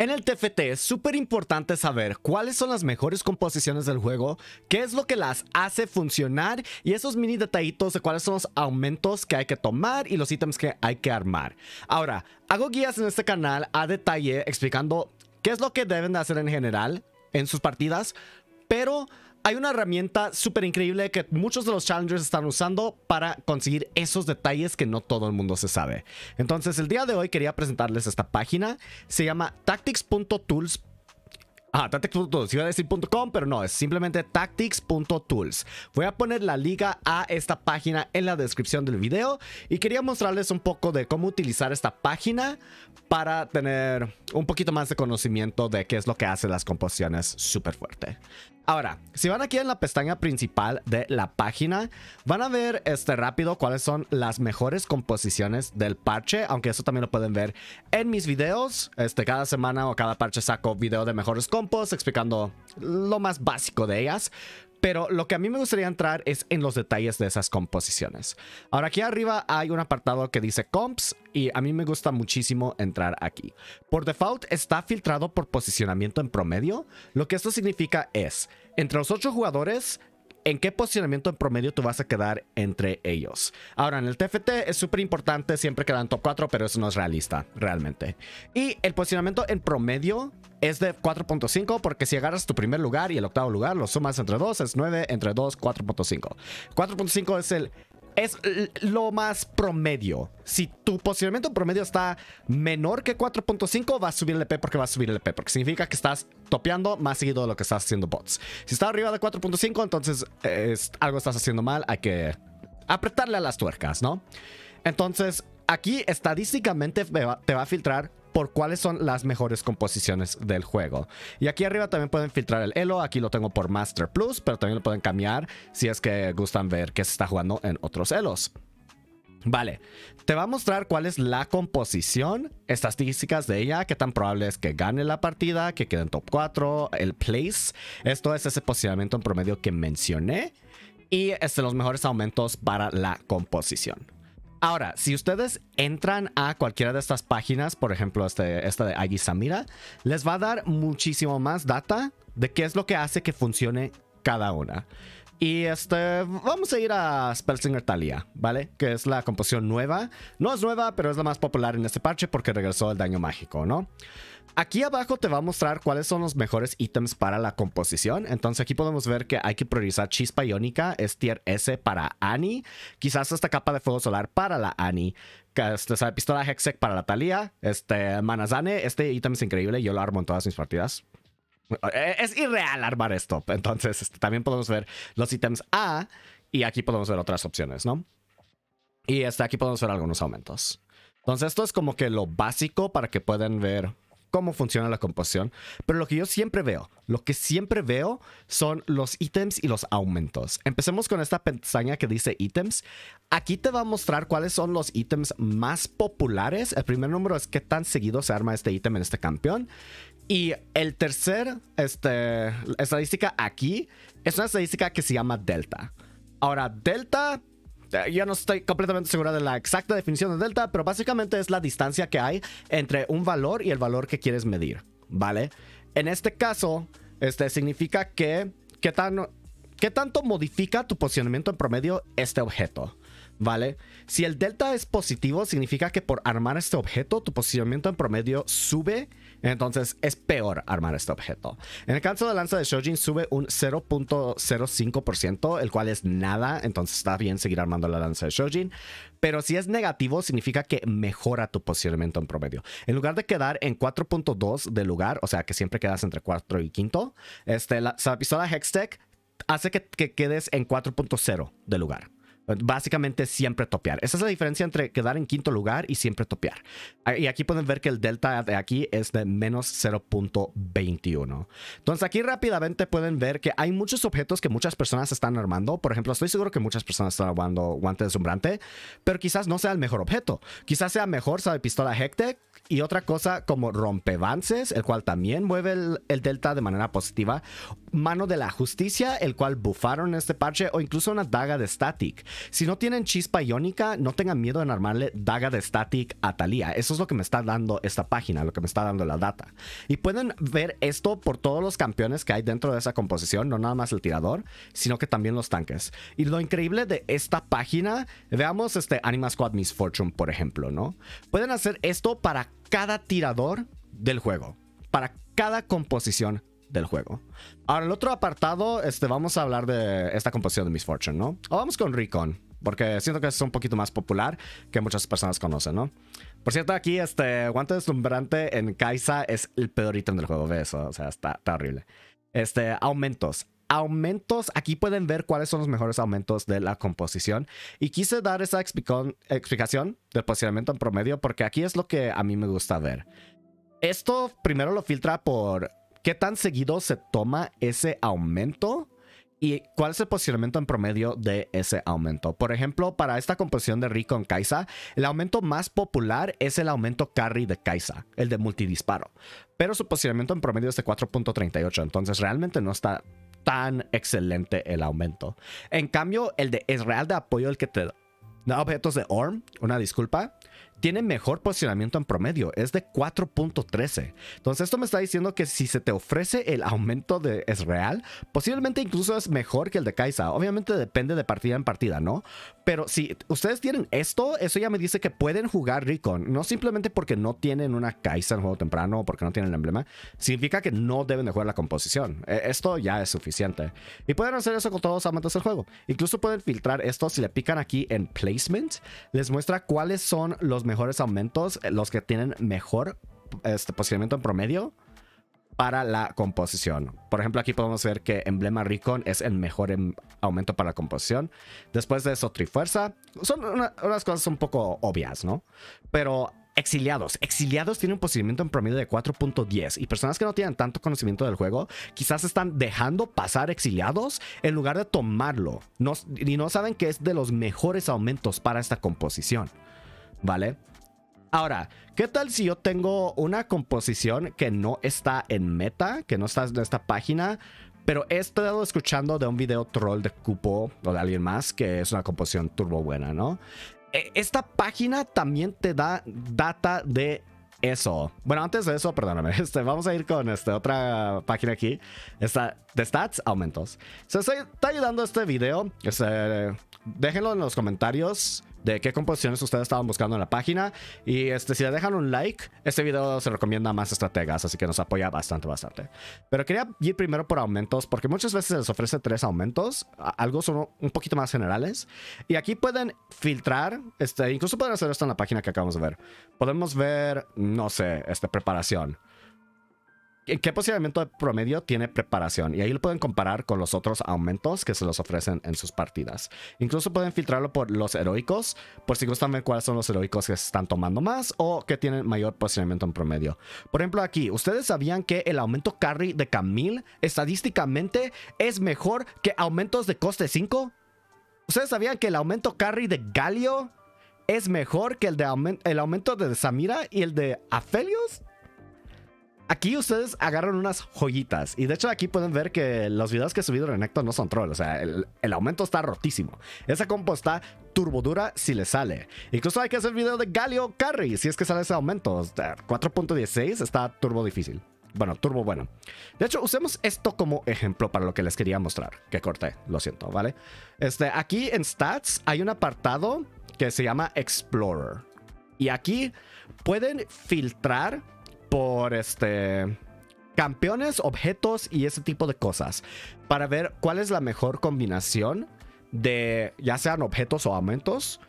En el TFT es súper importante saber cuáles son las mejores composiciones del juego, qué es lo que las hace funcionar y esos mini detallitos de cuáles son los aumentos que hay que tomar y los ítems que hay que armar. Ahora, hago guías en este canal a detalle explicando qué es lo que deben de hacer en general en sus partidas, pero hay una herramienta súper increíble que muchos de los challengers están usando para conseguir esos detalles que no todo el mundo se sabe. Entonces, el día de hoy quería presentarles esta página. Se llama tactics.tools. Ah, tactics.tools, iba a decir .com, pero no, es simplemente tactics.tools. Voy a poner la liga a esta página en la descripción del video y quería mostrarles un poco de cómo utilizar esta página para tener un poquito más de conocimiento de qué es lo que hace las composiciones súper fuerte. Ahora, si van aquí en la pestaña principal de la página, van a ver este rápido cuáles son las mejores composiciones del parche, aunque eso también lo pueden ver en mis videos. Este, cada semana o cada parche saco video de mejores compos explicando lo más básico de ellas. Pero lo que a mí me gustaría entrar es en los detalles de esas composiciones. Ahora aquí arriba hay un apartado que dice comps y a mí me gusta muchísimo entrar aquí. Por default está filtrado por posicionamiento en promedio. Lo que esto significa es, entre los 8 jugadores, en qué posicionamiento en promedio tú vas a quedar entre ellos. Ahora, en el TFT es súper importante siempre quedan top 4, pero eso no es realista realmente. Y el posicionamiento en promedio es de 4.5 porque si agarras tu primer lugar y el octavo lugar, lo sumas entre 2, es 9, entre 2, 4.5. 4.5 es el es lo más promedio. Si tu posicionamiento promedio está menor que 4.5, va a subir el EP porque va a subir el EP, porque significa que estás topeando más seguido de lo que estás haciendo bots. Si está arriba de 4.5, entonces es, algo estás haciendo mal, hay que apretarle a las tuercas, ¿no? Entonces, aquí estadísticamente te va a filtrar por cuáles son las mejores composiciones del juego. Y aquí arriba también pueden filtrar el Elo, aquí lo tengo por Master Plus, pero también lo pueden cambiar si es que gustan ver que se está jugando en otros Elos. Vale, te va a mostrar cuál es la composición, estadísticas de ella, qué tan probable es que gane la partida, que quede en top 4, el place. Esto es ese posicionamiento en promedio que mencioné. Y este, los mejores aumentos para la composición. Ahora, si ustedes entran a cualquiera de estas páginas, por ejemplo, este, esta de Agi Samira, les va a dar muchísimo más data de qué es lo que hace que funcione cada una. Y este, vamos a ir a Spellsinger Talia, ¿vale? Que es la composición nueva. No es nueva, pero es la más popular en este parche porque regresó el daño mágico, ¿no? Aquí abajo te va a mostrar cuáles son los mejores ítems para la composición. Entonces aquí podemos ver que hay que priorizar Chispa Iónica, es tier S para Annie. Quizás esta capa de fuego solar para la Annie. Este, pistola Hexec para la Talia. Este, Manazane, este ítem es increíble, yo lo armo en todas mis partidas. Eh, es irreal armar esto. Entonces, este, también podemos ver los ítems A y aquí podemos ver otras opciones, ¿no? Y este, aquí podemos ver algunos aumentos. Entonces, esto es como que lo básico para que puedan ver cómo funciona la composición. Pero lo que yo siempre veo, lo que siempre veo son los ítems y los aumentos. Empecemos con esta pestaña que dice ítems. Aquí te va a mostrar cuáles son los ítems más populares. El primer número es qué tan seguido se arma este ítem en este campeón. Y el tercer este, estadística aquí es una estadística que se llama delta. Ahora, delta eh, yo no estoy completamente segura de la exacta definición de delta, pero básicamente es la distancia que hay entre un valor y el valor que quieres medir, ¿vale? En este caso, este significa que qué qué tanto modifica tu posicionamiento en promedio este objeto. ¿Vale? Si el delta es positivo, significa que por armar este objeto, tu posicionamiento en promedio sube entonces es peor armar este objeto. En el caso de lanza de Shojin sube un 0.05%, el cual es nada, entonces está bien seguir armando la lanza de Shojin. Pero si es negativo, significa que mejora tu posicionamiento en promedio. En lugar de quedar en 4.2 de lugar, o sea que siempre quedas entre 4 y 5, este, la, pistola Hextech hace que, que quedes en 4.0 de lugar. Básicamente siempre topear. Esa es la diferencia entre quedar en quinto lugar y siempre topear. Ah, y aquí pueden ver que el delta de aquí es de menos 0.21. Entonces aquí rápidamente pueden ver que hay muchos objetos que muchas personas están armando. Por ejemplo, estoy seguro que muchas personas están armando guante deslumbrante, pero quizás no sea el mejor objeto. Quizás sea mejor, sabe, pistola Hectic y otra cosa como rompevances, el cual también mueve el delta de manera positiva mano de la justicia, el cual bufaron este parche, o incluso una daga de static. Si no tienen chispa iónica, no tengan miedo en armarle daga de static a Thalía. Eso es lo que me está dando esta página, lo que me está dando la data. Y pueden ver esto por todos los campeones que hay dentro de esa composición, no nada más el tirador, sino que también los tanques. Y lo increíble de esta página, veamos este Anima Squad Misfortune, por ejemplo, ¿no? Pueden hacer esto para cada tirador del juego, para cada composición del juego. Ahora, el otro apartado, este, vamos a hablar de esta composición de Misfortune, ¿no? O vamos con Recon, porque siento que es un poquito más popular que muchas personas conocen, ¿no? Por cierto, aquí este guante deslumbrante en Kaisa es el peor ítem del juego, ve eso, o sea, está, terrible. horrible. Este, aumentos aumentos, aquí pueden ver cuáles son los mejores aumentos de la composición. Y quise dar esa explicación del posicionamiento en promedio porque aquí es lo que a mí me gusta ver. Esto primero lo filtra por ¿Qué tan seguido se toma ese aumento? ¿Y cuál es el posicionamiento en promedio de ese aumento? Por ejemplo, para esta composición de Rico en Kaisa, el aumento más popular es el aumento carry de Kaisa, el de multidisparo. Pero su posicionamiento en promedio es de 4.38, entonces realmente no está tan excelente el aumento. En cambio, el de real de apoyo, el que te da objetos de ORM, una disculpa, tiene mejor posicionamiento en promedio, es de 4.13. Entonces esto me está diciendo que si se te ofrece el aumento de es real, posiblemente incluso es mejor que el de Kaisa. Obviamente depende de partida en partida, ¿no? Pero si ustedes tienen esto, eso ya me dice que pueden jugar Recon, no simplemente porque no tienen una Kaisa en juego temprano o porque no tienen el emblema, significa que no deben de jugar la composición. E, esto ya es suficiente. Y pueden hacer eso con todos los amantes del juego. Incluso pueden filtrar esto si le pican aquí en placement, les muestra cuáles son los mejores aumentos, eh, los que tienen mejor este, posicionamiento en promedio para la composición. Por ejemplo, aquí podemos ver que Emblema Recon es el mejor em, aumento para la composición. Después de eso, Trifuerza. Son unas cosas un poco obvias, ¿no? Pero exiliados. Exiliados tienen un posicionamiento en promedio de 4.10 y personas que no tienen tanto conocimiento del juego quizás están dejando pasar exiliados en lugar de tomarlo no, y no saben que es de los mejores aumentos para esta composición. ¿vale? Ahora, ¿qué tal si yo tengo una composición que no está en meta, que no está en esta página, pero he estado escuchando de un video troll de Cupo o de alguien más que es una composición turbo buena, ¿no? E, esta página también te da data de eso. Bueno, antes de eso, perdóname, este, vamos a ir con este, otra página aquí. Esta, de stats, aumentos. Se está ayudando este video. Este, déjenlo en los comentarios de qué composiciones ustedes estaban buscando en la página. Y este, si le dejan un like, este video se recomienda a más estrategas, así que nos apoya bastante, bastante. Pero quería ir primero por aumentos, porque muchas veces les ofrece tres aumentos, algo son un poquito más generales. Y aquí pueden filtrar, este, incluso pueden hacer esto en la página que acabamos de ver. Podemos ver, no sé, este, preparación. ¿Qué posicionamiento de promedio tiene preparación? Y ahí lo pueden comparar con los otros aumentos que se los ofrecen en sus partidas. Incluso pueden filtrarlo por los heroicos, por si gustan ver cuáles son los heroicos que se están tomando más o que tienen mayor posicionamiento en promedio. Por ejemplo, aquí, ¿ustedes sabían que el aumento carry de Camille estadísticamente es mejor que aumentos de coste 5? ¿Ustedes sabían que el aumento carry de Galio es mejor que el, de el aumento de Samira y el de Aphelios? Aquí ustedes agarran unas joyitas. Y de hecho, aquí pueden ver que los videos que he subido en Ecto no son troll. O sea, el, aumento está rotísimo. Esa compo está turbodura si le sale. Incluso hay que hacer video de Galio Carry si es que sale ese aumento. 4.16 está turbo difícil. Bueno, turbo bueno. De hecho, usemos esto como ejemplo para lo que les quería mostrar. Que corté, lo siento, ¿vale? Este, aquí en Stats hay un apartado que se llama Explorer. Y aquí pueden filtrar por este campeones, objetos y ese tipo de cosas para ver cuál es la mejor combinación de ya sean objetos o aumentos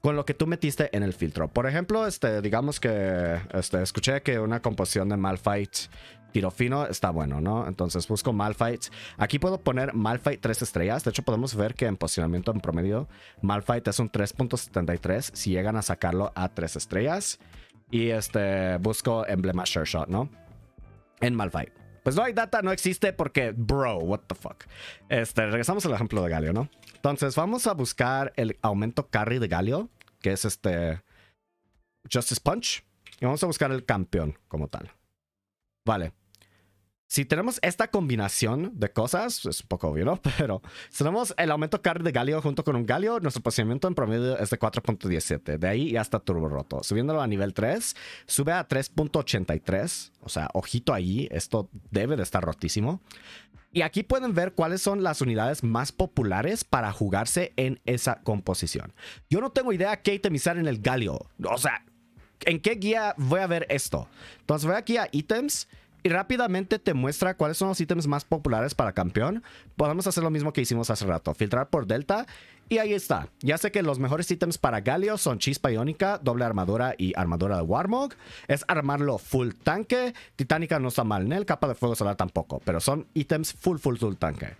con lo que tú metiste en el filtro. Por ejemplo, este, digamos que este, escuché que una composición de Malphite tiro fino está bueno, ¿no? Entonces busco Malphite. Aquí puedo poner Malphite 3 estrellas. De hecho, podemos ver que en posicionamiento en promedio, Malphite es un 3.73 si llegan a sacarlo a 3 estrellas. Y este, busco emblema Sure Shot, ¿no? En Malphite. Pues no hay data, no existe porque, bro, what the fuck. Este, regresamos al ejemplo de Galio, ¿no? Entonces, vamos a buscar el aumento carry de Galio, que es este Justice Punch. Y vamos a buscar el campeón como tal. Vale si tenemos esta combinación de cosas, es poco obvio, ¿no? Pero si tenemos el aumento card de Galio junto con un Galio, nuestro posicionamiento en promedio es de 4.17. De ahí hasta Turbo Roto. Subiéndolo a nivel 3, sube a 3.83. O sea, ojito ahí, esto debe de estar rotísimo. Y aquí pueden ver cuáles son las unidades más populares para jugarse en esa composición. Yo no tengo idea qué itemizar en el Galio. O sea, ¿en qué guía voy a ver esto? Entonces voy aquí a ítems y rápidamente te muestra cuáles son los ítems más populares para campeón. Podemos hacer lo mismo que hicimos hace rato, filtrar por delta y ahí está. Ya sé que los mejores ítems para Galio son Chispa Iónica, Doble Armadura y Armadura de Warmog. Es armarlo full tanque. Titánica no está mal, Nel, Capa de Fuego Solar tampoco, pero son ítems full, full, full tanque.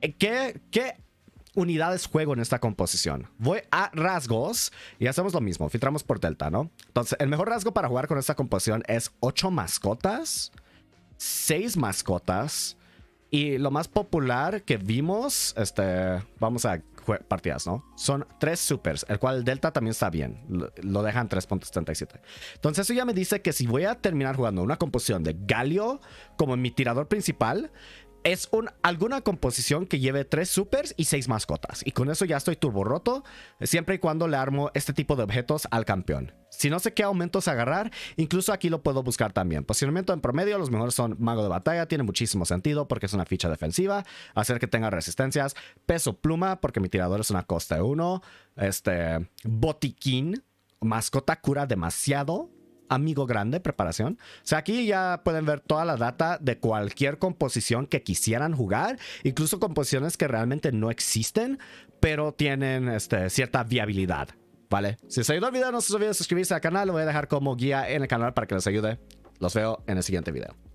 Eh, ¿Qué, qué unidades juego en esta composición. Voy a rasgos y hacemos lo mismo, filtramos por delta, ¿no? Entonces, el mejor rasgo para jugar con esta composición es 8 mascotas seis mascotas. Y lo más popular que vimos, este, vamos a partidas, ¿no? Son tres supers, el cual Delta también está bien. Lo, dejan 3.77. Entonces eso ya me dice que si voy a terminar jugando una composición de Galio como mi tirador principal, es un, alguna composición que lleve tres supers y seis mascotas. Y con eso ya estoy turbo roto, siempre y cuando le armo este tipo de objetos al campeón. Si no sé qué aumentos agarrar, incluso aquí lo puedo buscar también. Posicionamiento en promedio, los mejores son mago de batalla, tiene muchísimo sentido porque es una ficha defensiva, hacer que tenga resistencias, peso pluma, porque mi tirador es una costa de uno este, botiquín, mascota cura demasiado, Amigo Grande Preparación. O sea, aquí ya pueden ver toda la data de cualquier composición que quisieran jugar, incluso composiciones que realmente no existen, pero tienen este, cierta viabilidad. ¿Vale? Si les ayudó el video, no se olviden suscribirse al canal. Lo voy a dejar como guía en el canal para que les ayude. Los veo en el siguiente video.